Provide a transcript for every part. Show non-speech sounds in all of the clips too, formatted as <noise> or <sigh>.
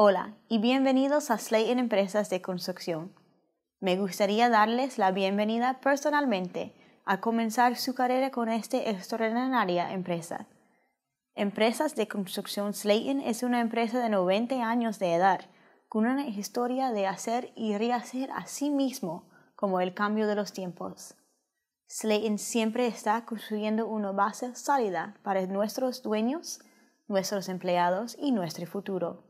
Hola y bienvenidos a Slayton Empresas de Construcción. Me gustaría darles la bienvenida personalmente a comenzar su carrera con esta extraordinaria empresa. Empresas de Construcción Slayton es una empresa de 90 años de edad, con una historia de hacer y rehacer a sí mismo como el cambio de los tiempos. Slayton siempre está construyendo una base sólida para nuestros dueños, nuestros empleados y nuestro futuro.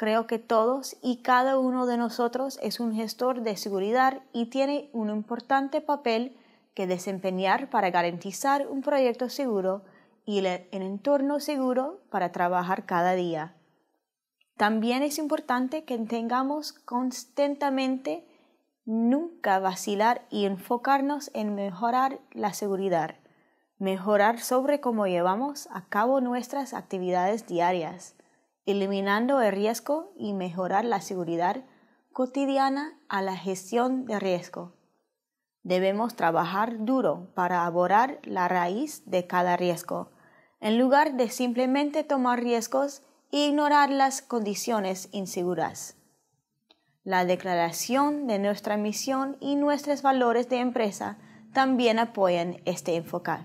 Creo que todos y cada uno de nosotros es un gestor de seguridad y tiene un importante papel que desempeñar para garantizar un proyecto seguro y el, entorno seguro para trabajar cada día. También es importante que tengamos constantemente nunca vacilar y enfocarnos en mejorar la seguridad, mejorar sobre cómo llevamos a cabo nuestras actividades diarias eliminando el riesgo y mejorar la seguridad cotidiana a la gestión de riesgo. Debemos trabajar duro para abordar la raíz de cada riesgo, en lugar de simplemente tomar riesgos e ignorar las condiciones inseguras. La declaración de nuestra misión y nuestros valores de empresa también apoyan este enfoque.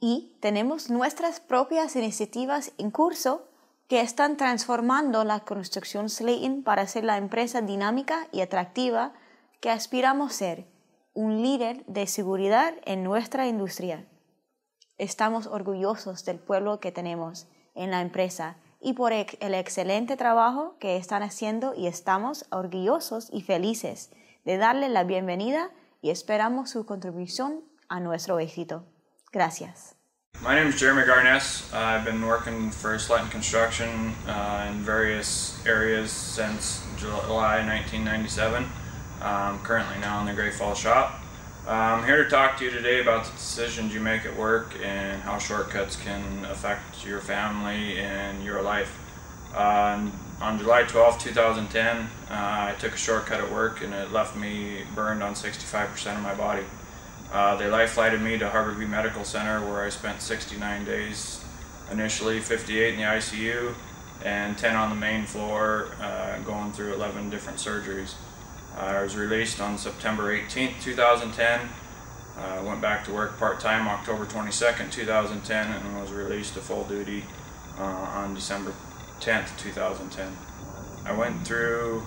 Y tenemos nuestras propias iniciativas en curso que están transformando la construcción Slayton para ser la empresa dinámica y atractiva que aspiramos ser, un líder de seguridad en nuestra industria. Estamos orgullosos del pueblo que tenemos en la empresa y por el excelente trabajo que están haciendo y estamos orgullosos y felices de darle la bienvenida y esperamos su contribución a nuestro éxito. Gracias. My name is Jeremy Garness. I've been working for Slant Construction uh, in various areas since July 1997. I'm currently now in the Great Falls shop. I'm here to talk to you today about the decisions you make at work and how shortcuts can affect your family and your life. Um, on July 12, 2010, uh, I took a shortcut at work and it left me burned on 65% of my body. Uh, they life flighted me to Harborview Medical Center where I spent 69 days initially, 58 in the ICU, and 10 on the main floor, uh, going through 11 different surgeries. Uh, I was released on September 18, 2010. Uh, went back to work part-time October 22, 2010, and was released to full duty uh, on December 10, 2010. I went through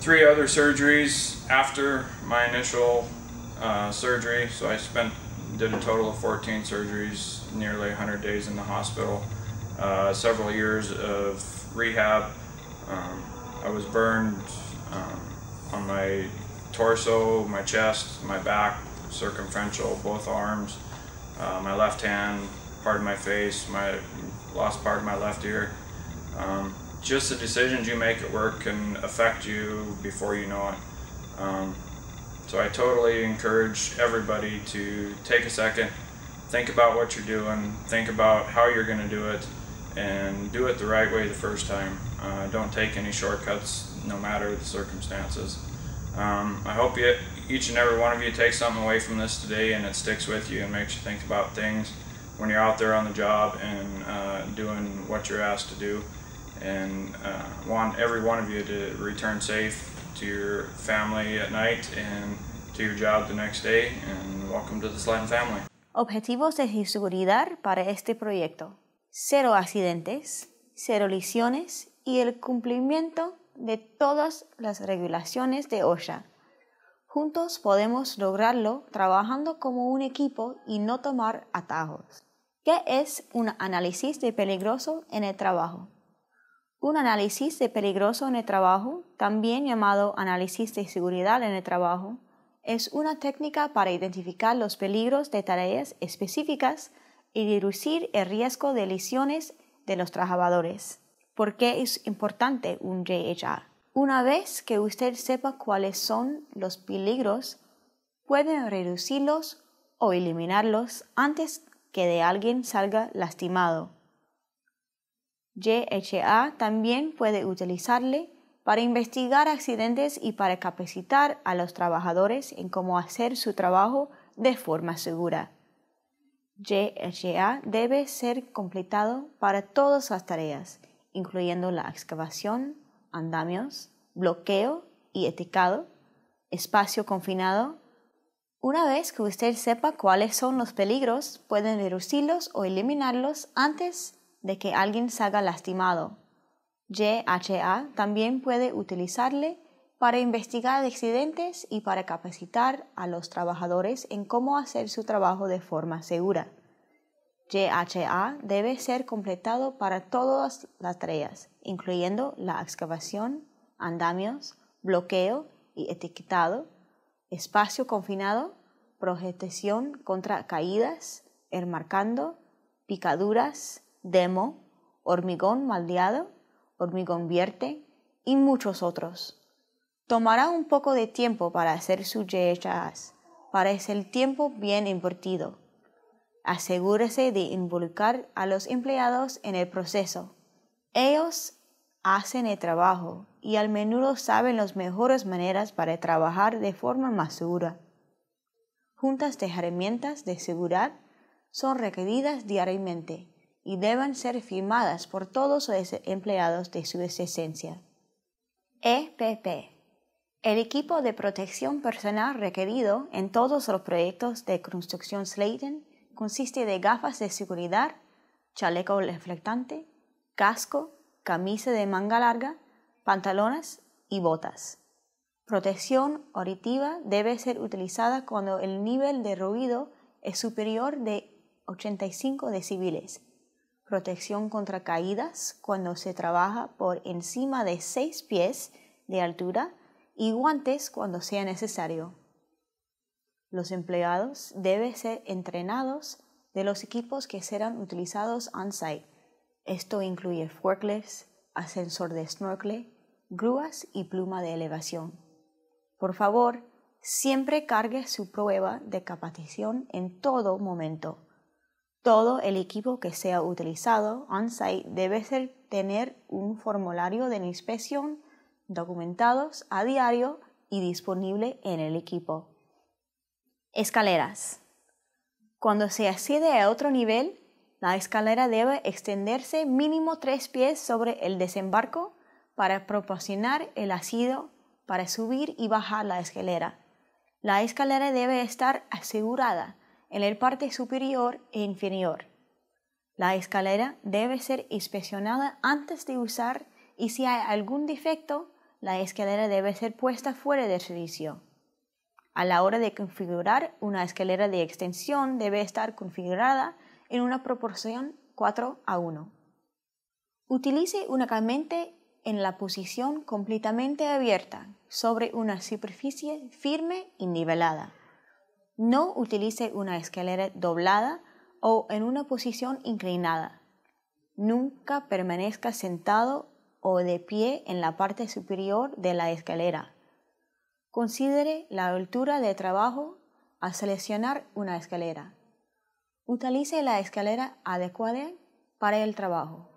three other surgeries after my initial uh, surgery. So I spent did a total of 14 surgeries, nearly 100 days in the hospital, uh, several years of rehab. Um, I was burned um, on my torso, my chest, my back, circumferential, both arms, uh, my left hand, part of my face, my lost part of my left ear. Um, just the decisions you make at work can affect you before you know it. Um, so I totally encourage everybody to take a second, think about what you're doing, think about how you're going to do it, and do it the right way the first time. Uh, don't take any shortcuts, no matter the circumstances. Um, I hope you, each and every one of you takes something away from this today and it sticks with you and makes you think about things when you're out there on the job and uh, doing what you're asked to do. And uh, want every one of you to return safe Objetivos de seguridad para este proyecto. Cero accidentes, cero lesiones y el cumplimiento de todas las regulaciones de OSHA. Juntos podemos lograrlo trabajando como un equipo y no tomar atajos. ¿Qué es un análisis de peligroso en el trabajo? Un análisis de peligroso en el trabajo, también llamado análisis de seguridad en el trabajo, es una técnica para identificar los peligros de tareas específicas y reducir el riesgo de lesiones de los trabajadores. ¿Por qué es importante un JHR? Una vez que usted sepa cuáles son los peligros, puede reducirlos o eliminarlos antes que de alguien salga lastimado. YHA también puede utilizarle para investigar accidentes y para capacitar a los trabajadores en cómo hacer su trabajo de forma segura. YHA debe ser completado para todas las tareas, incluyendo la excavación, andamios, bloqueo y eticado, espacio confinado. Una vez que usted sepa cuáles son los peligros, pueden reducirlos o eliminarlos antes de que alguien salga lastimado. YHA también puede utilizarle para investigar accidentes y para capacitar a los trabajadores en cómo hacer su trabajo de forma segura. YHA debe ser completado para todas las tareas, incluyendo la excavación, andamios, bloqueo y etiquetado, espacio confinado, protección contra caídas, enmarcando, picaduras, demo, hormigón maldeado, hormigón vierte y muchos otros. Tomará un poco de tiempo para hacer su haz parece el tiempo bien invertido. Asegúrese de involucrar a los empleados en el proceso. Ellos hacen el trabajo y al menudo saben las mejores maneras para trabajar de forma más segura. Juntas de herramientas de seguridad son requeridas diariamente y deben ser firmadas por todos los empleados de su esencia. EPP. El equipo de protección personal requerido en todos los proyectos de construcción Slayton consiste de gafas de seguridad, chaleco reflectante, casco, camisa de manga larga, pantalones y botas. Protección auditiva debe ser utilizada cuando el nivel de ruido es superior de 85 decibeles protección contra caídas cuando se trabaja por encima de 6 pies de altura y guantes cuando sea necesario. Los empleados deben ser entrenados de los equipos que serán utilizados on-site. Esto incluye forklifts, ascensor de snorkel, grúas y pluma de elevación. Por favor, siempre cargue su prueba de capacitación en todo momento todo el equipo que sea utilizado on-site debe ser, tener un formulario de inspección documentados a diario y disponible en el equipo. Escaleras. Cuando se accede a otro nivel, la escalera debe extenderse mínimo tres pies sobre el desembarco para proporcionar el asido para subir y bajar la escalera. La escalera debe estar asegurada en la parte superior e inferior. La escalera debe ser inspeccionada antes de usar y si hay algún defecto, la escalera debe ser puesta fuera de servicio. A la hora de configurar una escalera de extensión debe estar configurada en una proporción 4 a 1. Utilice únicamente en la posición completamente abierta sobre una superficie firme y nivelada. No utilice una escalera doblada o en una posición inclinada. Nunca permanezca sentado o de pie en la parte superior de la escalera. Considere la altura de trabajo al seleccionar una escalera. Utilice la escalera adecuada para el trabajo.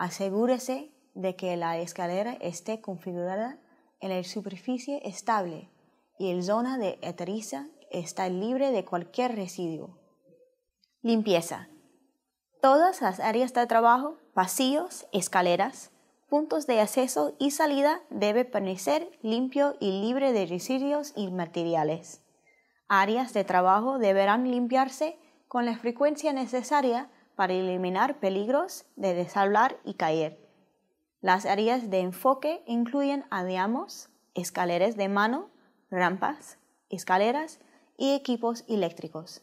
Asegúrese de que la escalera esté configurada en la superficie estable y en zona de aterrizaje está libre de cualquier residuo. Limpieza. Todas las áreas de trabajo, pasillos, escaleras, puntos de acceso y salida debe permanecer limpio y libre de residuos y materiales. Áreas de trabajo deberán limpiarse con la frecuencia necesaria para eliminar peligros de deshablar y caer. Las áreas de enfoque incluyen adiamos, escaleras de mano, rampas, escaleras y equipos eléctricos.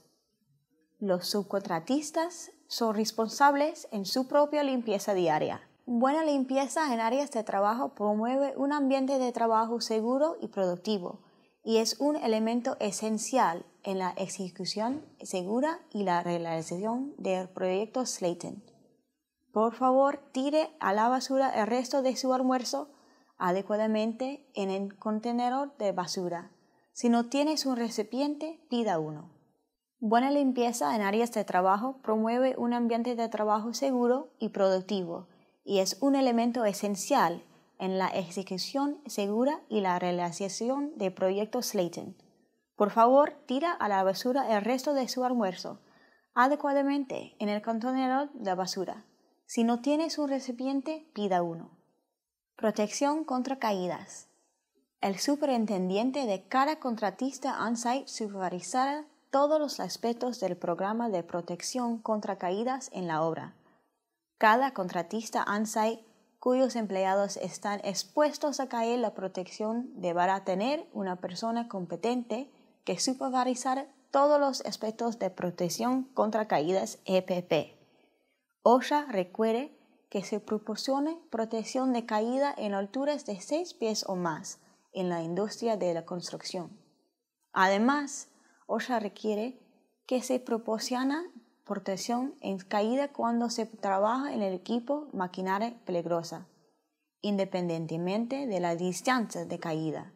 Los subcontratistas son responsables en su propia limpieza diaria. Buena limpieza en áreas de trabajo promueve un ambiente de trabajo seguro y productivo y es un elemento esencial en la ejecución segura y la realización del proyecto Slayton. Por favor, tire a la basura el resto de su almuerzo adecuadamente en el contenedor de basura. Si no tienes un recipiente, pida uno. Buena limpieza en áreas de trabajo promueve un ambiente de trabajo seguro y productivo y es un elemento esencial en la ejecución segura y la realización de proyectos Slayton. Por favor, tira a la basura el resto de su almuerzo adecuadamente en el contenedor de basura. Si no tienes un recipiente, pida uno. Protección contra caídas. El superintendiente de cada contratista on-site supervisará todos los aspectos del programa de protección contra caídas en la obra. Cada contratista on cuyos empleados están expuestos a caer la protección deberá tener una persona competente que supervisará todos los aspectos de protección contra caídas EPP. OSHA requiere que se proporcione protección de caída en alturas de 6 pies o más en la industria de la construcción. Además, OSHA requiere que se proporciona protección en caída cuando se trabaja en el equipo maquinaria peligrosa, independientemente de la distancia de caída.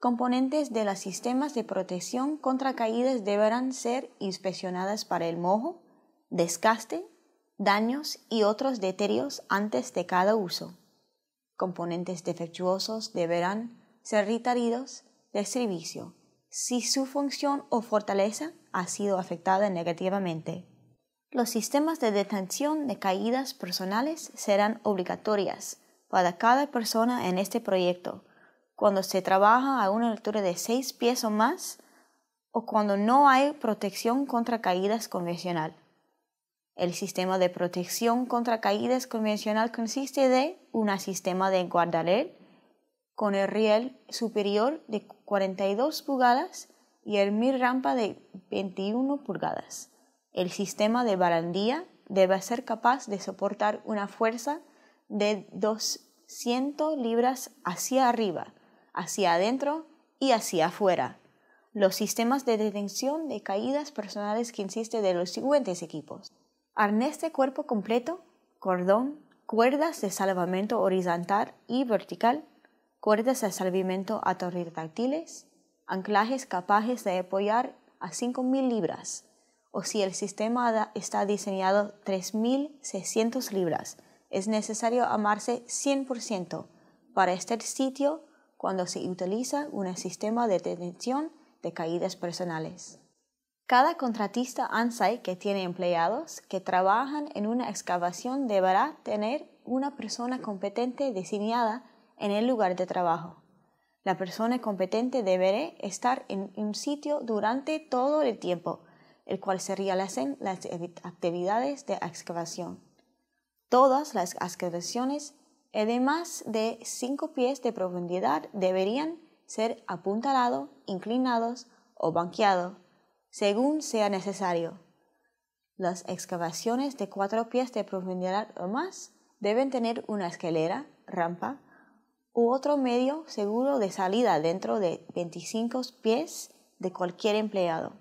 Componentes de los sistemas de protección contra caídas deberán ser inspeccionadas para el mojo, desgaste, daños y otros deterioros antes de cada uso. Componentes defectuosos deberán ser retirados del servicio si su función o fortaleza ha sido afectada negativamente. Los sistemas de detención de caídas personales serán obligatorias para cada persona en este proyecto cuando se trabaja a una altura de seis pies o más o cuando no hay protección contra caídas convencional. El sistema de protección contra caídas convencional consiste de un sistema de guardarel con el riel superior de 42 pulgadas y el mirrampa rampa de 21 pulgadas. El sistema de barandilla debe ser capaz de soportar una fuerza de 200 libras hacia arriba, hacia adentro y hacia afuera. Los sistemas de detención de caídas personales que insiste de los siguientes equipos. Arnés de cuerpo completo, cordón, cuerdas de salvamento horizontal y vertical, cuerdas de salvamento a táctiles, anclajes capaces de apoyar a 5.000 libras, o si el sistema está diseñado 3.600 libras, es necesario amarse 100% para este sitio cuando se utiliza un sistema de detención de caídas personales. Cada contratista ANSAI que tiene empleados que trabajan en una excavación deberá tener una persona competente designada en el lugar de trabajo. La persona competente deberá estar en un sitio durante todo el tiempo, el cual se realicen las actividades de excavación. Todas las excavaciones además de cinco pies de profundidad deberían ser apuntalados, inclinados o banqueados, según sea necesario. Las excavaciones de cuatro pies de profundidad o más deben tener una escalera, rampa, u otro medio seguro de salida dentro de 25 pies de cualquier empleado.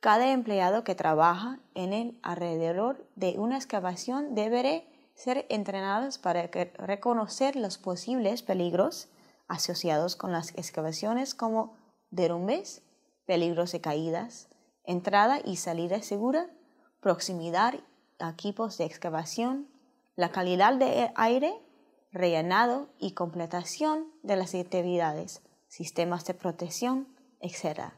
Cada empleado que trabaja en el alrededor de una excavación deberá ser entrenado para reconocer los posibles peligros asociados con las excavaciones como derrumbes, peligros de caídas, entrada y salida segura, proximidad a equipos de excavación, la calidad del aire rellenado y completación de las actividades, sistemas de protección, etc.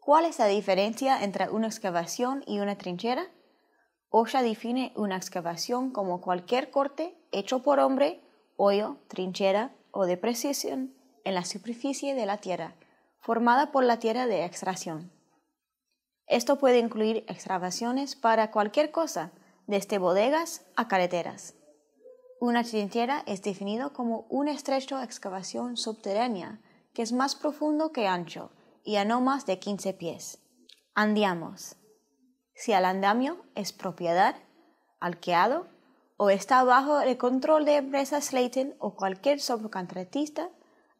¿Cuál es la diferencia entre una excavación y una trinchera? OSHA define una excavación como cualquier corte hecho por hombre, hoyo, trinchera o de precisión en la superficie de la tierra, formada por la tierra de extracción. Esto puede incluir excavaciones para cualquier cosa, desde bodegas a carreteras. Una trinchera es definido como un estrecho excavación subterránea que es más profundo que ancho y a no más de 15 pies. Andiamos. Si el andamio es propiedad, alqueado o está bajo el control de empresa Slayton o cualquier subcontratista,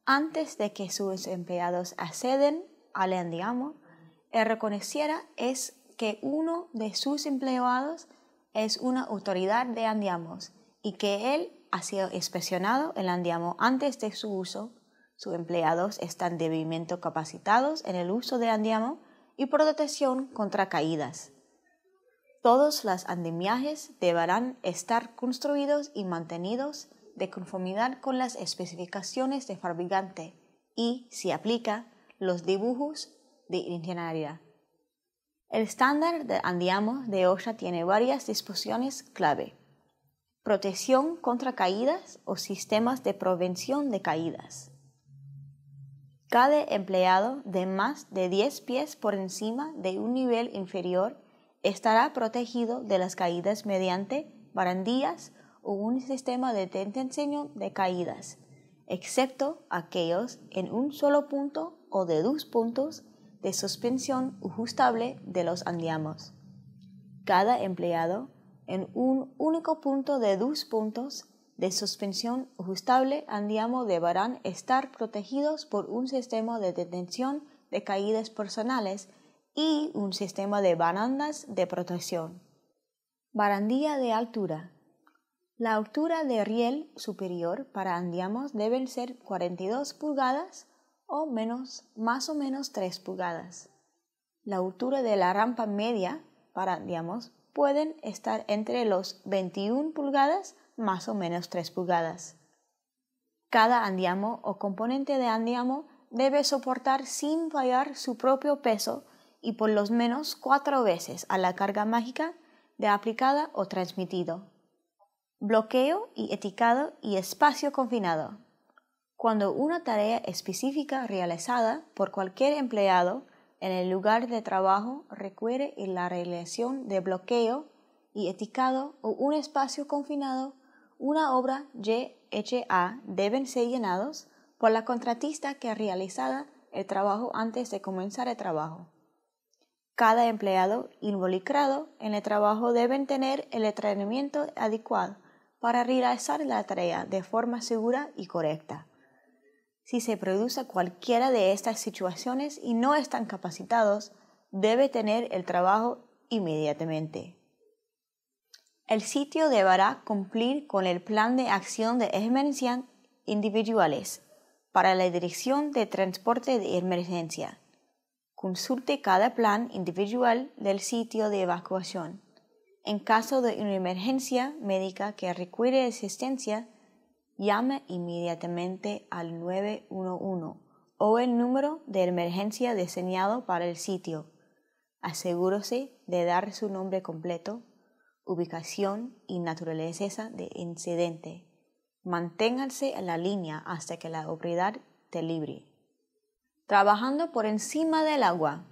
antes de que sus empleados acceden al andiamo, el reconociera es que uno de sus empleados es una autoridad de andiamos y que él ha sido inspeccionado el andiamo antes de su uso, sus empleados están debidamente capacitados en el uso del andiamo y protección contra caídas. Todos los andamiajes deberán estar construidos y mantenidos de conformidad con las especificaciones de fabricante y, si aplica, los dibujos de ingeniería. El estándar de andiamo de OSHA tiene varias disposiciones clave protección contra caídas o sistemas de prevención de caídas. Cada empleado de más de 10 pies por encima de un nivel inferior estará protegido de las caídas mediante barandillas o un sistema de detención de caídas, excepto aquellos en un solo punto o de dos puntos de suspensión ajustable de los andiamos. Cada empleado en un único punto de dos puntos de suspensión ajustable andiamo deberán estar protegidos por un sistema de detención de caídas personales y un sistema de barandas de protección. Barandilla de altura. La altura de riel superior para andiamos deben ser 42 pulgadas o menos, más o menos 3 pulgadas. La altura de la rampa media para andiamos pueden estar entre los 21 pulgadas más o menos 3 pulgadas. Cada andiamo o componente de andiamo debe soportar sin fallar su propio peso y por lo menos cuatro veces a la carga mágica de aplicada o transmitido. Bloqueo y etiquetado y espacio confinado. Cuando una tarea específica realizada por cualquier empleado en el lugar de trabajo requiere la realización de bloqueo y etiquetado o un espacio confinado, una obra YHA deben ser llenados por la contratista que ha realizado el trabajo antes de comenzar el trabajo. Cada empleado involucrado en el trabajo debe tener el entrenamiento adecuado para realizar la tarea de forma segura y correcta si se produce cualquiera de estas situaciones y no están capacitados, debe tener el trabajo inmediatamente. El sitio deberá cumplir con el plan de acción de emergencia individuales para la dirección de transporte de emergencia. Consulte cada plan individual del sitio de evacuación. En caso de una emergencia médica que requiere asistencia, llame inmediatamente al 911 o el número de emergencia diseñado para el sitio. Asegúrese de dar su nombre completo, ubicación y naturaleza de incidente. Manténganse en la línea hasta que la autoridad te libre. Trabajando por encima del agua.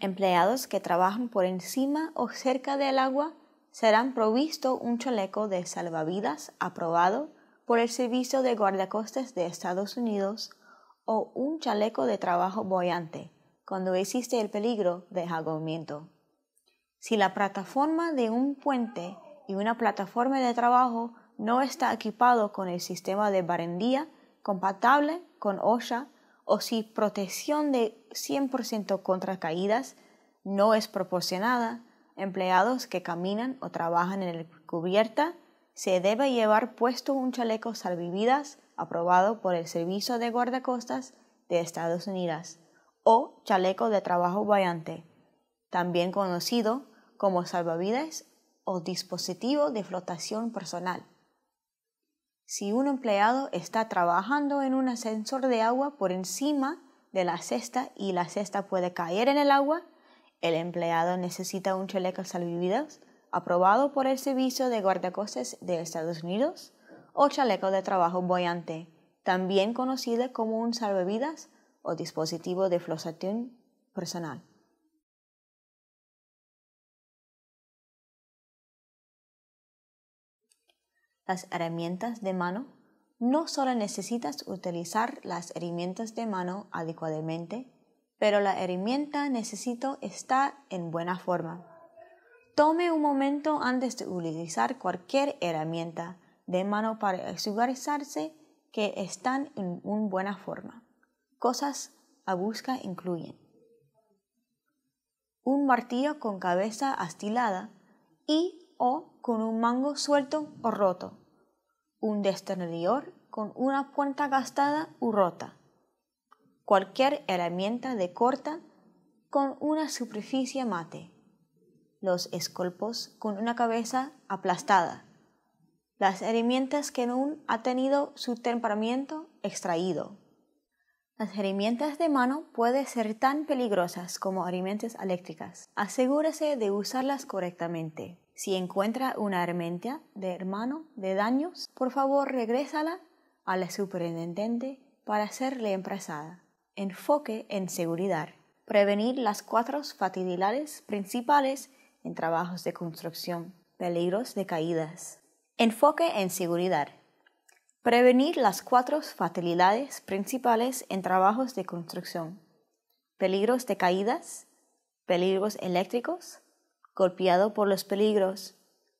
Empleados que trabajan por encima o cerca del agua serán provisto un chaleco de salvavidas aprobado por el servicio de guardacostas de Estados Unidos o un chaleco de trabajo boyante cuando existe el peligro de ahogamiento. Si la plataforma de un puente y una plataforma de trabajo no está equipado con el sistema de barendía compatible con OSHA o si protección de 100% contra caídas no es proporcionada, empleados que caminan o trabajan en la cubierta se debe llevar puesto un chaleco salvavidas aprobado por el Servicio de Guardacostas de Estados Unidos o chaleco de trabajo vallante, también conocido como salvavidas o dispositivo de flotación personal. Si un empleado está trabajando en un ascensor de agua por encima de la cesta y la cesta puede caer en el agua, el empleado necesita un chaleco salvavidas aprobado por el Servicio de Guardacostas de Estados Unidos, o chaleco de trabajo boyante, también conocido como un salvavidas o dispositivo de flotación personal. Las herramientas de mano. No solo necesitas utilizar las herramientas de mano adecuadamente, pero la herramienta necesito está en buena forma. Tome un momento antes de utilizar cualquier herramienta de mano para asegurarse que están en buena forma. Cosas a busca incluyen un martillo con cabeza astilada y o con un mango suelto o roto, un destornillador con una punta gastada u rota, cualquier herramienta de corta con una superficie mate los escolpos con una cabeza aplastada, las herramientas que aún ha tenido su temperamento extraído. Las herramientas de mano pueden ser tan peligrosas como herramientas eléctricas. Asegúrese de usarlas correctamente. Si encuentra una herramienta de hermano de daños, por favor regrésala a la superintendente para serle empresada. Enfoque en seguridad. Prevenir las cuatro fatalidades principales en trabajos de construcción, peligros de caídas. Enfoque en seguridad. Prevenir las cuatro fatalidades principales en trabajos de construcción. Peligros de caídas, peligros eléctricos, golpeado por los peligros,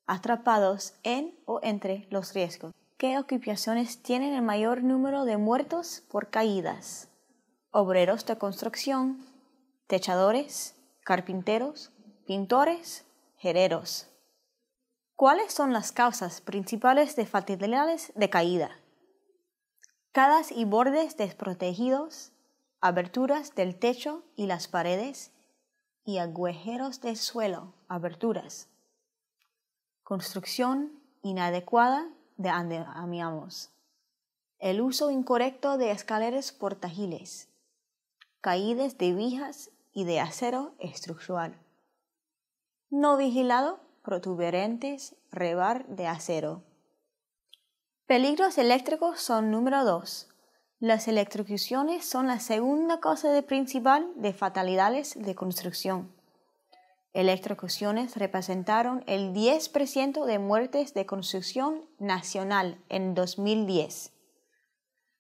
atrapados en o entre los riesgos. ¿Qué ocupaciones tienen el mayor número de muertos por caídas? Obreros de construcción, techadores, carpinteros, pintores, gereros. ¿Cuáles son las causas principales de fatalidades de caída? Cadas y bordes desprotegidos, aberturas del techo y las paredes, y agujeros de suelo, aberturas. Construcción inadecuada de andamiamos. El uso incorrecto de escaleras portagiles. Caídas de vijas y de acero estructural no vigilado, protuberantes, rebar de acero. Peligros eléctricos son número dos. Las electrocuciones son la segunda causa de principal de fatalidades de construcción. Electrocuciones representaron el 10% de muertes de construcción nacional en 2010.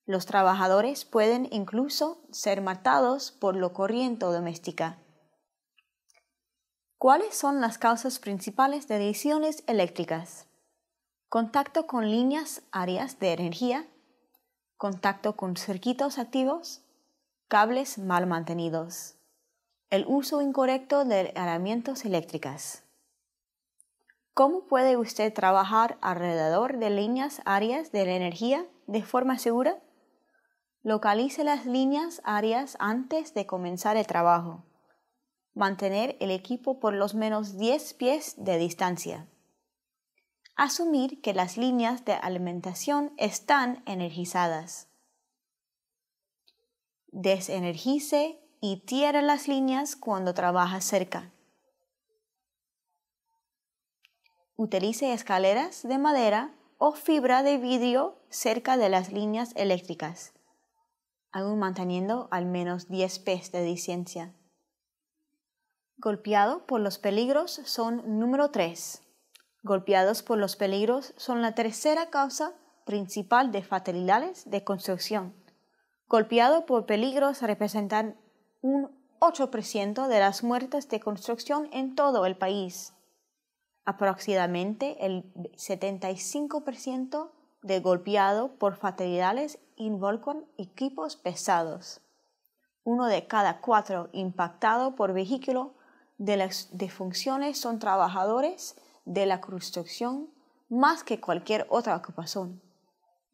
Los trabajadores pueden incluso ser matados por lo corriente doméstica. ¿Cuáles son las causas principales de lesiones eléctricas? Contacto con líneas áreas de energía, contacto con circuitos activos, cables mal mantenidos, el uso incorrecto de herramientas eléctricas. ¿Cómo puede usted trabajar alrededor de líneas áreas de energía de forma segura? Localice las líneas áreas antes de comenzar el trabajo mantener el equipo por los menos 10 pies de distancia. Asumir que las líneas de alimentación están energizadas. Desenergice y tierra las líneas cuando trabaja cerca. Utilice escaleras de madera o fibra de vidrio cerca de las líneas eléctricas, aún manteniendo al menos 10 pies de distancia. Golpeado por los peligros son número 3. Golpeados por los peligros son la tercera causa principal de fatalidades de construcción. Golpeado por peligros representan un 8% de las muertes de construcción en todo el país. Aproximadamente el 75% de golpeado por fatalidades involucran equipos pesados. Uno de cada cuatro impactado por vehículo de las defunciones son trabajadores de la construcción más que cualquier otra ocupación.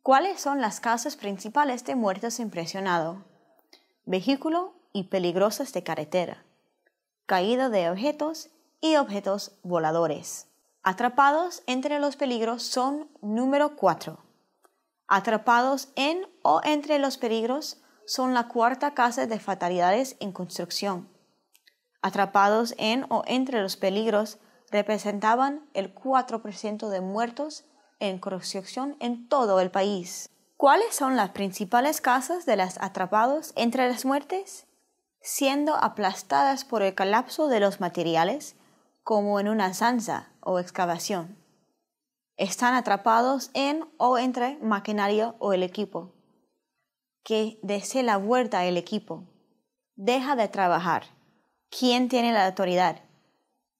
¿Cuáles son las causas principales de muertos presionado? Vehículo y peligrosas de carretera, caída de objetos y objetos voladores. Atrapados entre los peligros son número 4. Atrapados en o entre los peligros son la cuarta casa de fatalidades en construcción atrapados en o entre los peligros, representaban el 4% de muertos en construcción en todo el país. ¿Cuáles son las principales causas de las atrapados entre las muertes? Siendo aplastadas por el colapso de los materiales, como en una zanza o excavación. Están atrapados en o entre maquinaria o el equipo. Que desee la vuelta el equipo. Deja de trabajar. ¿Quién tiene la autoridad?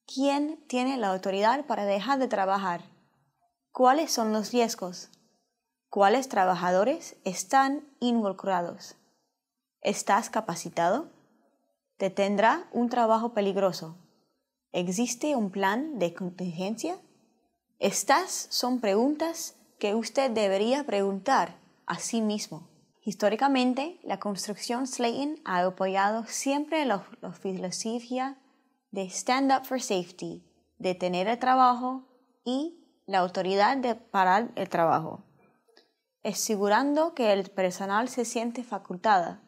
¿Quién tiene la autoridad para dejar de trabajar? ¿Cuáles son los riesgos? ¿Cuáles trabajadores están involucrados? ¿Estás capacitado? ¿Te tendrá un trabajo peligroso? ¿Existe un plan de contingencia? Estas son preguntas que usted debería preguntar a sí mismo. Históricamente, la construcción Slayton ha apoyado siempre la, filosofía de Stand Up for Safety, detener el trabajo y la autoridad de parar el trabajo, asegurando que el personal se siente facultada.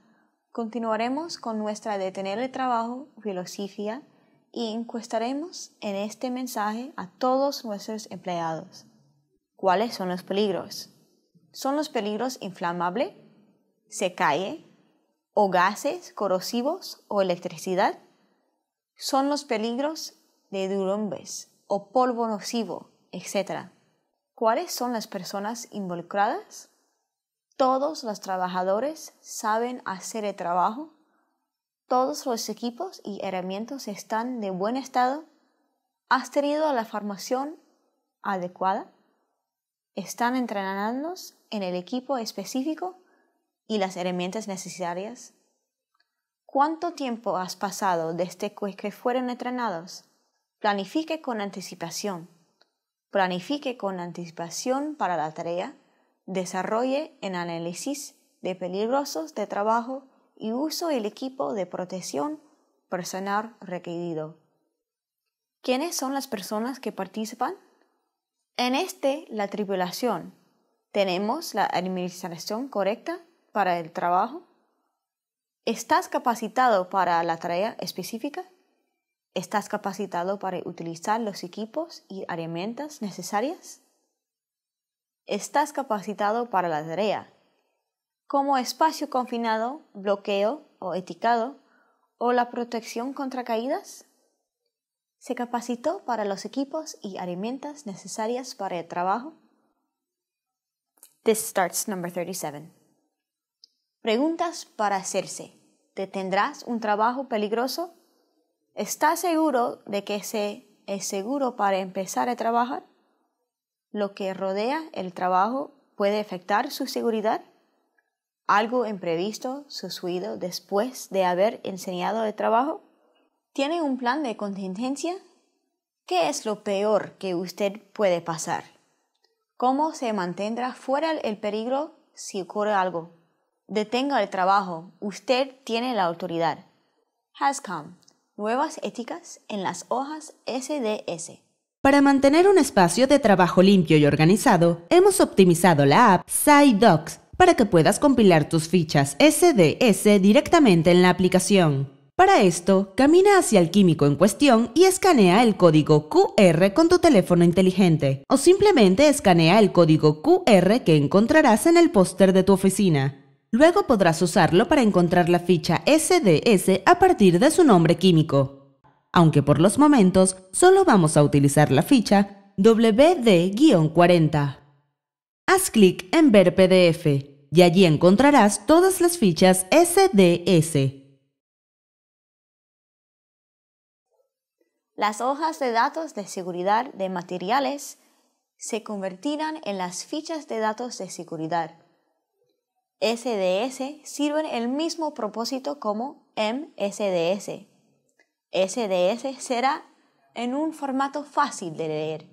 Continuaremos con nuestra detener el trabajo filosofía y encuestaremos en este mensaje a todos nuestros empleados. ¿Cuáles son los peligros? ¿Son los peligros inflamables? se cae o gases corrosivos o electricidad son los peligros de durumbes o polvo nocivo, etc. ¿Cuáles son las personas involucradas? Todos los trabajadores saben hacer el trabajo. Todos los equipos y herramientas están de buen estado. ¿Has tenido la formación adecuada? ¿Están entrenándonos en el equipo específico? y las herramientas necesarias? ¿Cuánto tiempo has pasado desde que fueron entrenados? Planifique con anticipación. Planifique con anticipación para la tarea. Desarrolle en análisis de peligrosos de trabajo y uso el equipo de protección personal requerido. ¿Quiénes son las personas que participan? En este, la tripulación. ¿Tenemos la administración correcta? para el trabajo? ¿Estás capacitado para la tarea específica? ¿Estás capacitado para utilizar los equipos y herramientas necesarias? ¿Estás capacitado para la tarea? Como espacio confinado, bloqueo o etiquetado o la protección contra caídas? ¿Se capacitó para los equipos y herramientas necesarias para el trabajo? This starts number 37. Preguntas para hacerse. ¿Te tendrás un trabajo peligroso? ¿Estás seguro de que se es seguro para empezar a trabajar? ¿Lo que rodea el trabajo puede afectar su seguridad? ¿Algo imprevisto sucedido después de haber enseñado el trabajo? ¿Tiene un plan de contingencia? ¿Qué es lo peor que usted puede pasar? ¿Cómo se mantendrá fuera el peligro si ocurre algo? Detenga el trabajo. Usted tiene la autoridad. Hascom. Nuevas éticas en las hojas SDS. Para mantener un espacio de trabajo limpio y organizado, hemos optimizado la app SciDocs para que puedas compilar tus fichas SDS directamente en la aplicación. Para esto, camina hacia el químico en cuestión y escanea el código QR con tu teléfono inteligente, o simplemente escanea el código QR que encontrarás en el póster de tu oficina. Luego podrás usarlo para encontrar la ficha SDS a partir de su nombre químico. Aunque por los momentos solo vamos a utilizar la ficha WD-40. Haz clic en Ver PDF y allí encontrarás todas las fichas SDS. Las hojas de datos de seguridad de materiales se convertirán en las fichas de datos de seguridad. SDS sirven el mismo propósito como MSDS. SDS será en un formato fácil de leer.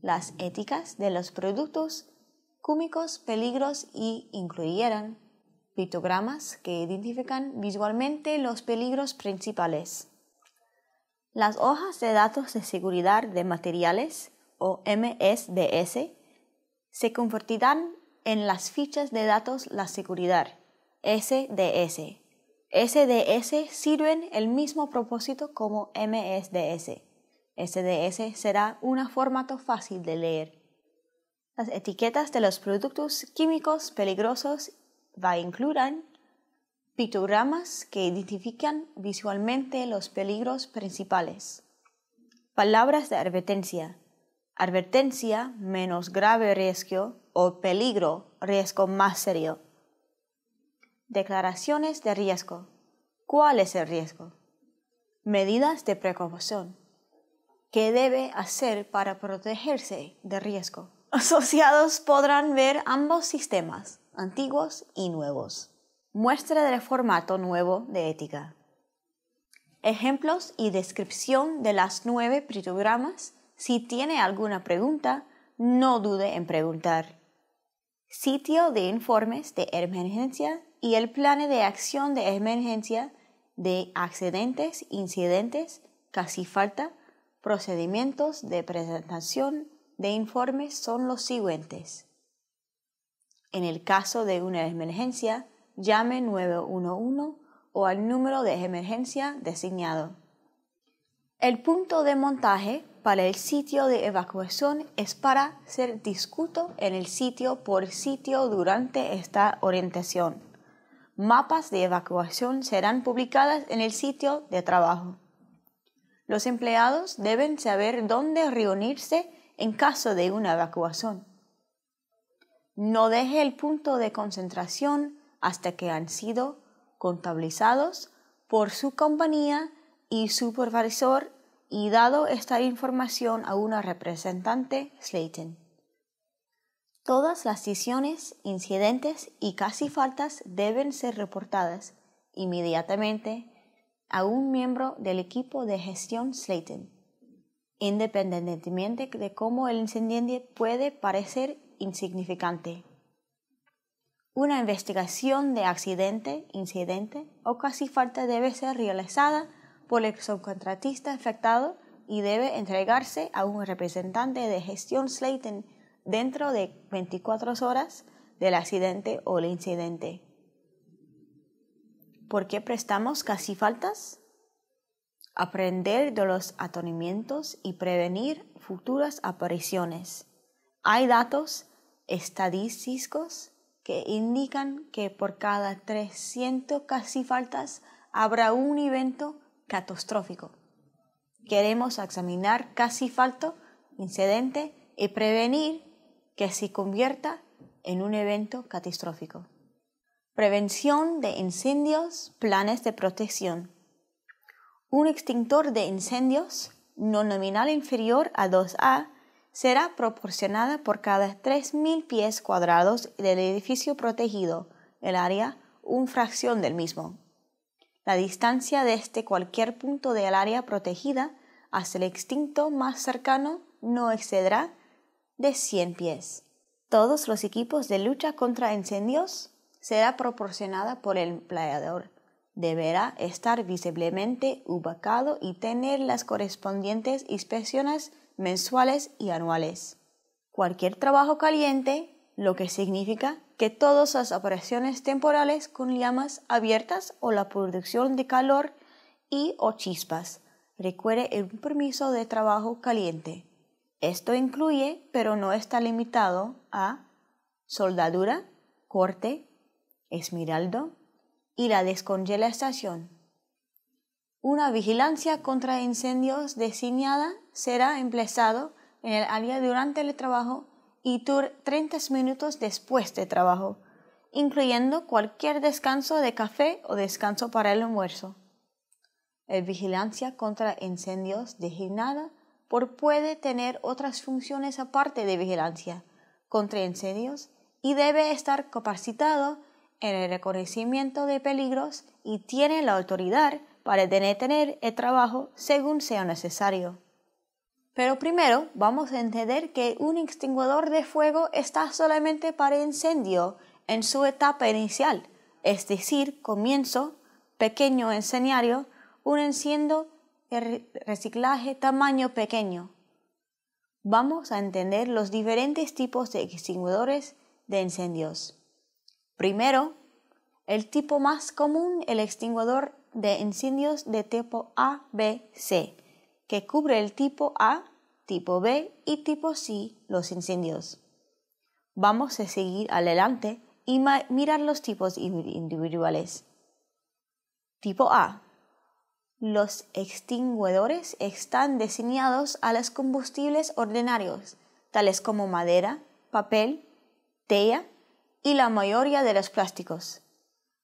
Las éticas de los productos cúmicos, peligros y incluyeran pictogramas que identifican visualmente los peligros principales. Las hojas de datos de seguridad de materiales o MSDS se convertirán en las fichas de datos la seguridad, SDS. SDS sirven el mismo propósito como MSDS. SDS será un formato fácil de leer. Las etiquetas de los productos químicos peligrosos va a incluirán pictogramas que identifican visualmente los peligros principales. Palabras de advertencia. Advertencia menos grave riesgo o peligro, riesgo más serio. Declaraciones de riesgo. ¿Cuál es el riesgo? Medidas de precaución. ¿Qué debe hacer para protegerse de riesgo? <laughs> Asociados podrán ver ambos sistemas, antiguos y nuevos. Muestra del formato nuevo de ética. Ejemplos y descripción de las nueve pritogramas. Si tiene alguna pregunta, no dude en preguntar sitio de informes de emergencia y el plan de acción de emergencia de accidentes, incidentes, casi falta, procedimientos de presentación de informes son los siguientes. En el caso de una emergencia, llame 911 o al número de emergencia designado. El punto de montaje para el sitio de evacuación es para ser discuto en el sitio por sitio durante esta orientación. Mapas de evacuación serán publicadas en el sitio de trabajo. Los empleados deben saber dónde reunirse en caso de una evacuación. No deje el punto de concentración hasta que han sido contabilizados por su compañía y supervisor y dado esta información a una representante Slayton. Todas las decisiones, incidentes y casi faltas deben ser reportadas inmediatamente a un miembro del equipo de gestión Slayton, independientemente de cómo el incidente puede parecer insignificante. Una investigación de accidente, incidente o casi falta debe ser realizada por el subcontratista afectado y debe entregarse a un representante de gestión Slayton dentro de 24 horas del accidente o el incidente. ¿Por qué prestamos casi faltas? Aprender de los atonimientos y prevenir futuras apariciones. Hay datos estadísticos que indican que por cada 300 casi faltas habrá un evento catastrófico. Queremos examinar casi falto incidente y prevenir que se convierta en un evento catastrófico. Prevención de incendios, planes de protección. Un extintor de incendios no nominal inferior a 2A será proporcionada por cada 3.000 pies cuadrados del edificio protegido, el área, un fracción del mismo la distancia desde este cualquier punto del área protegida hasta el extinto más cercano no excederá de 100 pies. Todos los equipos de lucha contra incendios será proporcionada por el empleador. Deberá estar visiblemente ubicado y tener las correspondientes inspecciones mensuales y anuales. Cualquier trabajo caliente, lo que significa que todas las operaciones temporales con llamas abiertas o la producción de calor y o chispas requiere un permiso de trabajo caliente. Esto incluye, pero no está limitado a soldadura, corte, esmeraldo y la descongelación. Una vigilancia contra incendios designada será empleado en el área durante el trabajo y tour 30 minutos después de trabajo, incluyendo cualquier descanso de café o descanso para el almuerzo. El vigilancia contra incendios designada por puede tener otras funciones aparte de vigilancia contra incendios y debe estar capacitado en el reconocimiento de peligros y tiene la autoridad para detener el trabajo según sea necesario. Pero primero vamos a entender que un extinguidor de fuego está solamente para incendio en su etapa inicial, es decir, comienzo, pequeño incendiario, un enciendo, reciclaje tamaño pequeño. Vamos a entender los diferentes tipos de extinguidores de incendios. Primero, el tipo más común, el extinguidor de incendios de tipo A, B, C que cubre el tipo A, tipo B y tipo C, los incendios. Vamos a seguir adelante y mirar los tipos individuales. Tipo A. Los extinguidores están diseñados a los combustibles ordinarios, tales como madera, papel, tela y la mayoría de los plásticos.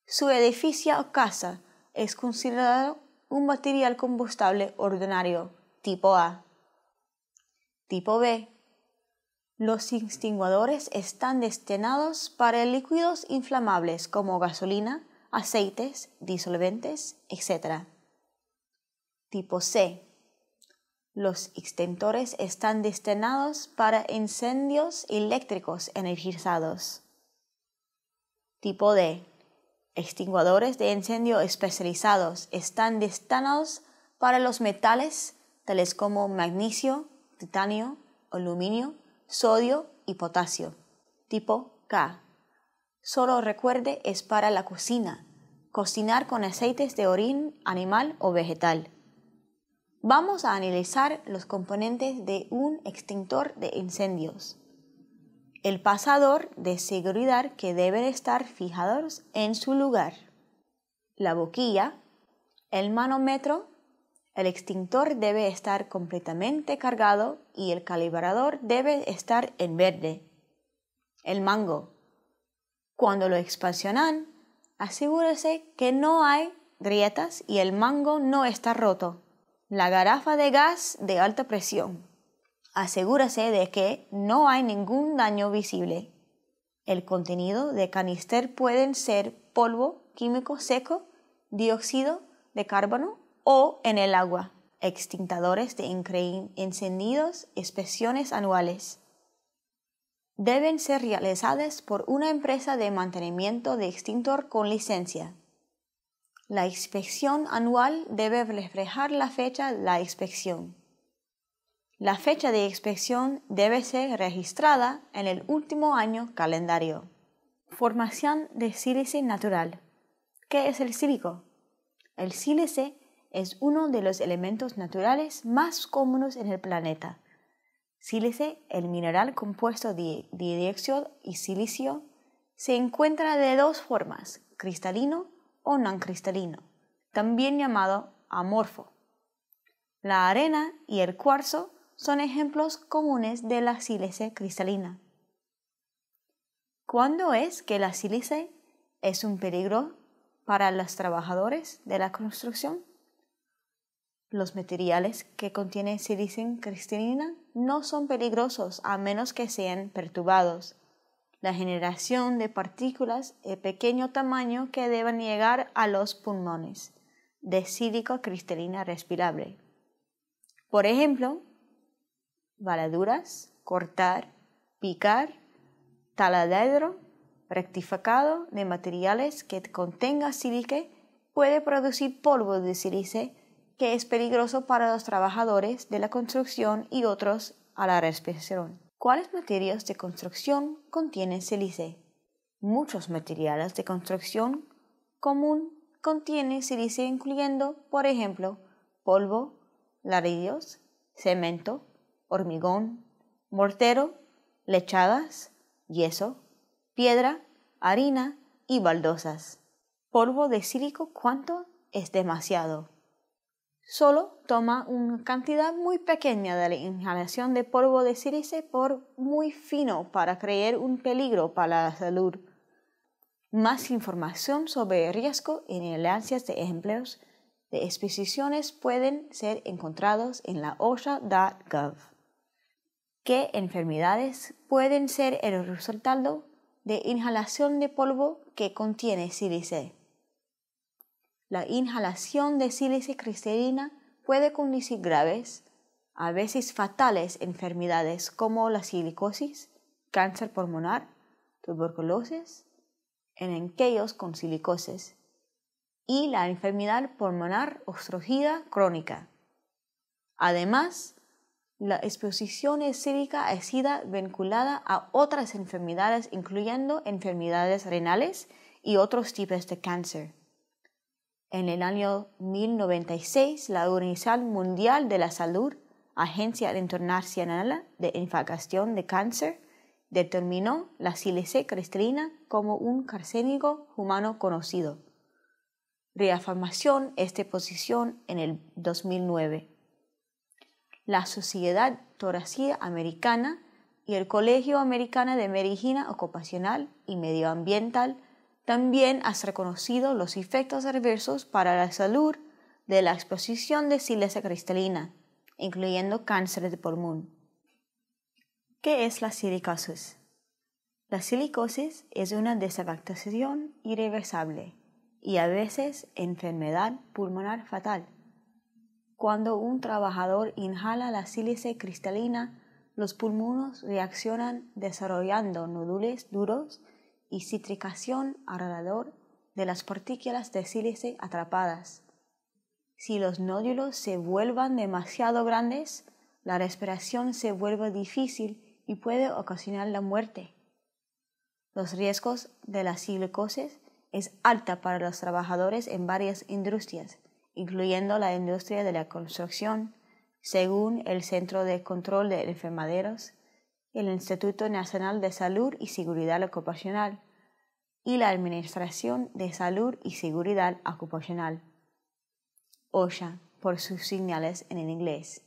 Su edificio o casa es considerado un material combustible ordinario, tipo A. Tipo B. Los extinguidores están destinados para líquidos inflamables como gasolina, aceites, disolventes, etc. Tipo C. Los extintores están destinados para incendios eléctricos energizados. Tipo D Extinguidores de incendio especializados están destinados para los metales tales como magnesio, titanio, aluminio, sodio y potasio, tipo K. Solo recuerde es para la cocina, cocinar con aceites de orín animal o vegetal. Vamos a analizar los componentes de un extintor de incendios el pasador de seguridad que debe estar fijados en su lugar, la boquilla, el manómetro, el extintor debe estar completamente cargado y el calibrador debe estar en verde. El mango. Cuando lo expansionan, asegúrese que no hay grietas y el mango no está roto. La garrafa de gas de alta presión asegúrese de que no hay ningún daño visible. El contenido de canister pueden ser polvo químico seco, dióxido de carbono o en el agua, extintadores de encendidos, inspecciones anuales. Deben ser realizadas por una empresa de mantenimiento de extintor con licencia. La inspección anual debe reflejar la fecha de la inspección. La fecha de inspección debe ser registrada en el último año calendario. Formación de sílice natural. ¿Qué es el sílico? El sílice es uno de los elementos naturales más comunes en el planeta. Sílice, el mineral compuesto de dióxido y silicio, se encuentra de dos formas, cristalino o non cristalino, también llamado amorfo. La arena y el cuarzo son ejemplos comunes de la sílice cristalina. ¿Cuándo es que la sílice es un peligro para los trabajadores de la construcción? Los materiales que contienen sílice cristalina no son peligrosos a menos que sean perturbados. La generación de partículas de pequeño tamaño que deben llegar a los pulmones de sílico cristalina respirable. Por ejemplo, valaduras, cortar, picar, taladro rectificado de materiales que contenga sílice puede producir polvo de sílice que es peligroso para los trabajadores de la construcción y otros a la respiración. ¿Cuáles materiales de construcción contienen sílice? Muchos materiales de construcción común contienen sílice incluyendo, por ejemplo, polvo, ladrillos, cemento, hormigón, mortero, lechadas, yeso, piedra, harina y baldosas. Polvo de sílico cuánto es demasiado. Solo toma una cantidad muy pequeña de la inhalación de polvo de sílice por muy fino para creer un peligro para la salud. Más información sobre riesgo en inhalancias de empleos de exposiciones pueden ser encontrados en la OSHA.gov qué enfermedades pueden ser el resultado de inhalación de polvo que contiene sílice. La inhalación de sílice cristalina puede conducir graves, a veces fatales enfermedades como la silicosis, cáncer pulmonar, tuberculosis, en con silicosis, y la enfermedad pulmonar obstruida crónica. Además, la exposición cívica ha sido vinculada a otras enfermedades, incluyendo enfermedades renales y otros tipos de cáncer. En el año 1096, la Organización Mundial de la Salud, Agencia Internacional de Infección de Cáncer, determinó la cristalina como un carcénico humano conocido. Reafirmación esta posición en el 2009 la Sociedad Toracía Americana y el Colegio Americano de Medicina Ocupacional y Medioambiental también has reconocido los efectos adversos para la salud de la exposición de sílice cristalina, incluyendo cáncer de pulmón. ¿Qué es la silicosis? La silicosis es una desafectación irreversible y a veces enfermedad pulmonar fatal cuando un trabajador inhala la sílice cristalina, los pulmones reaccionan desarrollando nódulos duros y citricación alrededor de las partículas de sílice atrapadas. Si los nódulos se vuelvan demasiado grandes, la respiración se vuelve difícil y puede ocasionar la muerte. Los riesgos de la silicosis es alta para los trabajadores en varias industrias, incluyendo la industria de la construcción, según el Centro de Control de Enfermaderos, el Instituto Nacional de Salud y Seguridad Ocupacional y la Administración de Salud y Seguridad Ocupacional, OSHA, por sus señales en inglés.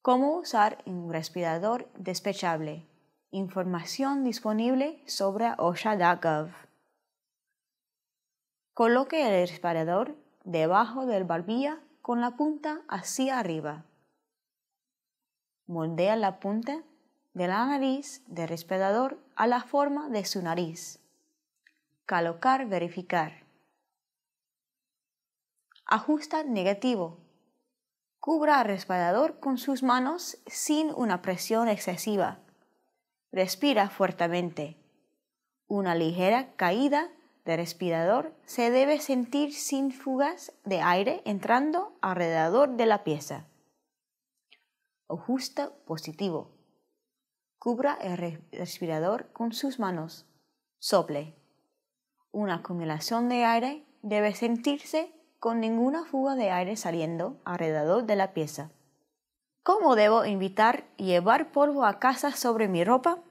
Cómo usar un respirador despechable. Información disponible sobre OSHA.gov. Coloque el respirador debajo del barbilla con la punta hacia arriba. Moldea la punta de la nariz del respirador a la forma de su nariz. Colocar, verificar. Ajusta negativo. Cubra al respirador con sus manos sin una presión excesiva. Respira fuertemente. Una ligera caída el respirador se debe sentir sin fugas de aire entrando alrededor de la pieza. Ajusta positivo. Cubra el respirador con sus manos. Sople. Una acumulación de aire debe sentirse con ninguna fuga de aire saliendo alrededor de la pieza. ¿Cómo debo evitar llevar polvo a casa sobre mi ropa?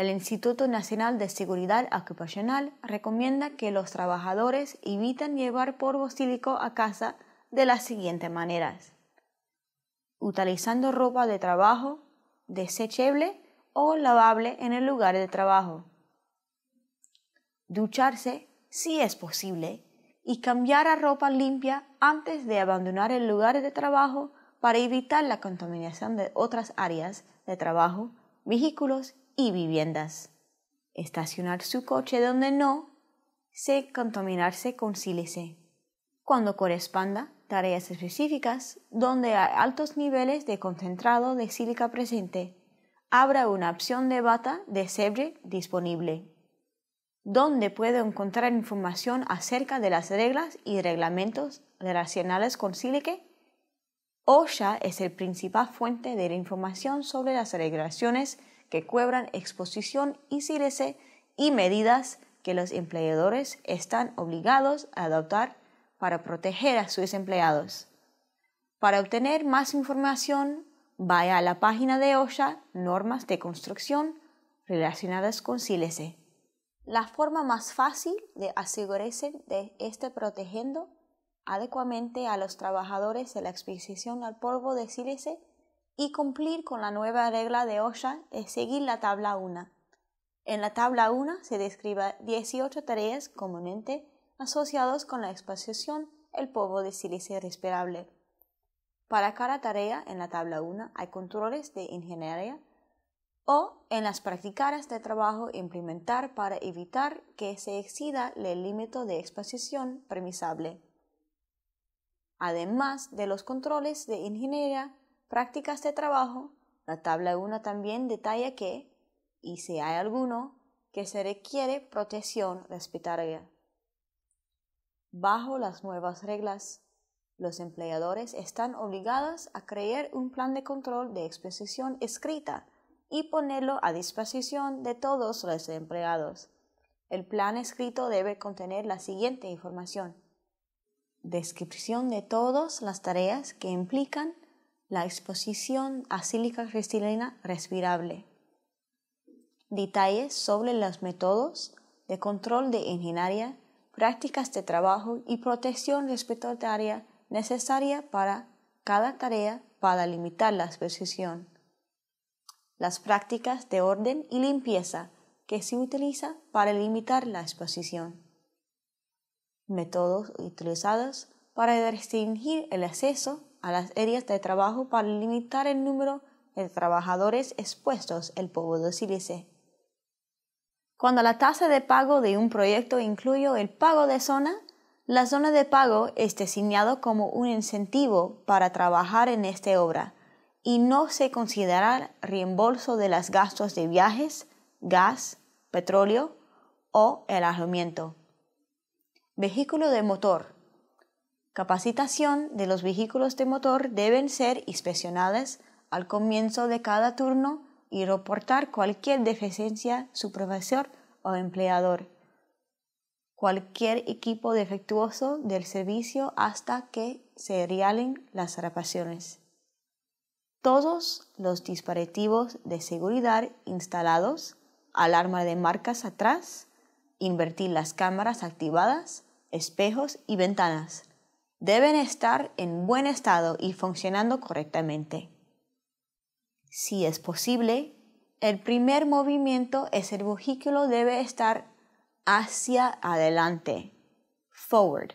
El Instituto Nacional de Seguridad Ocupacional recomienda que los trabajadores eviten llevar polvo sílico a casa de las siguientes maneras. Utilizando ropa de trabajo desechable o lavable en el lugar de trabajo. Ducharse si es posible y cambiar a ropa limpia antes de abandonar el lugar de trabajo para evitar la contaminación de otras áreas de trabajo, vehículos y viviendas. Estacionar su coche donde no se contaminarse con sílice. Cuando corresponda, tareas específicas donde hay altos niveles de concentrado de sílica presente, abra una opción de bata de sebre disponible, ¿Dónde puedo encontrar información acerca de las reglas y reglamentos relacionados con sílice. OSHA es el principal fuente de la información sobre las regulaciones que cubran exposición y sílice y medidas que los empleadores están obligados a adoptar para proteger a sus empleados. Para obtener más información, vaya a la página de OSHA Normas de Construcción relacionadas con sílice. La forma más fácil de asegurarse de estar protegiendo adecuadamente a los trabajadores de la exposición al polvo de sílice y cumplir con la nueva regla de OSHA es seguir la tabla 1. En la tabla 1 se describen 18 tareas comúnmente asociadas con la exposición el polvo de sílice respirable. Para cada tarea en la tabla 1 hay controles de ingeniería o en las practicadas de trabajo implementar para evitar que se exida el límite de exposición permisible. Además de los controles de ingeniería, prácticas de trabajo, la tabla 1 también detalla que, y si hay alguno, que se requiere protección respiratoria. Bajo las nuevas reglas, los empleadores están obligados a crear un plan de control de exposición escrita y ponerlo a disposición de todos los empleados. El plan escrito debe contener la siguiente información. Descripción de todas las tareas que implican la exposición a sílica cristalina respirable. Detalles sobre los métodos de control de ingeniería, prácticas de trabajo y protección respiratoria necesaria para cada tarea para limitar la exposición. Las prácticas de orden y limpieza que se utiliza para limitar la exposición. Métodos utilizados para restringir el acceso a las áreas de trabajo para limitar el número de trabajadores expuestos al polvo de sílice. Cuando la tasa de pago de un proyecto incluye el pago de zona, la zona de pago es designada como un incentivo para trabajar en esta obra y no se considera reembolso de los gastos de viajes, gas, petróleo o el alojamiento. Vehículo de motor capacitación de los vehículos de motor deben ser inspeccionadas al comienzo de cada turno y reportar cualquier deficiencia su profesor o empleador. Cualquier equipo defectuoso del servicio hasta que se realen las reparaciones. Todos los dispositivos de seguridad instalados, alarma de marcas atrás, invertir las cámaras activadas, espejos y ventanas deben estar en buen estado y funcionando correctamente. Si es posible, el primer movimiento es el vehículo debe estar hacia adelante, forward.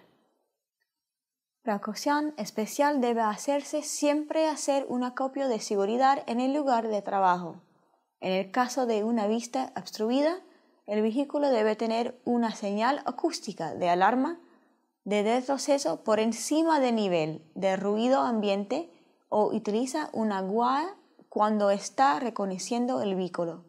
Precaución especial debe hacerse siempre hacer un acopio de seguridad en el lugar de trabajo. En el caso de una vista obstruida, el vehículo debe tener una señal acústica de alarma de retroceso por encima del nivel de ruido ambiente o utiliza una guía cuando está reconociendo el vehículo.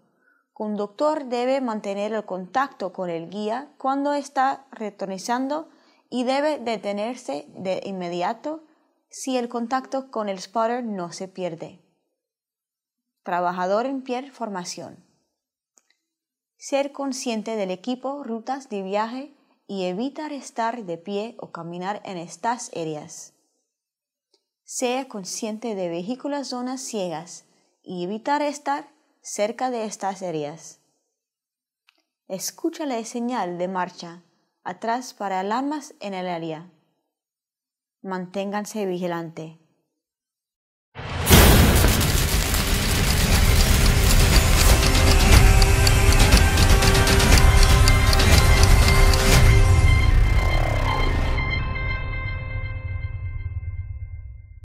Conductor debe mantener el contacto con el guía cuando está retornizando y debe detenerse de inmediato si el contacto con el spotter no se pierde. Trabajador en pie formación. Ser consciente del equipo, rutas de viaje, y evitar estar de pie o caminar en estas áreas. Sea consciente de vehículos zonas ciegas y evitar estar cerca de estas áreas. Escucha la señal de marcha atrás para alarmas en el área. Manténganse vigilante.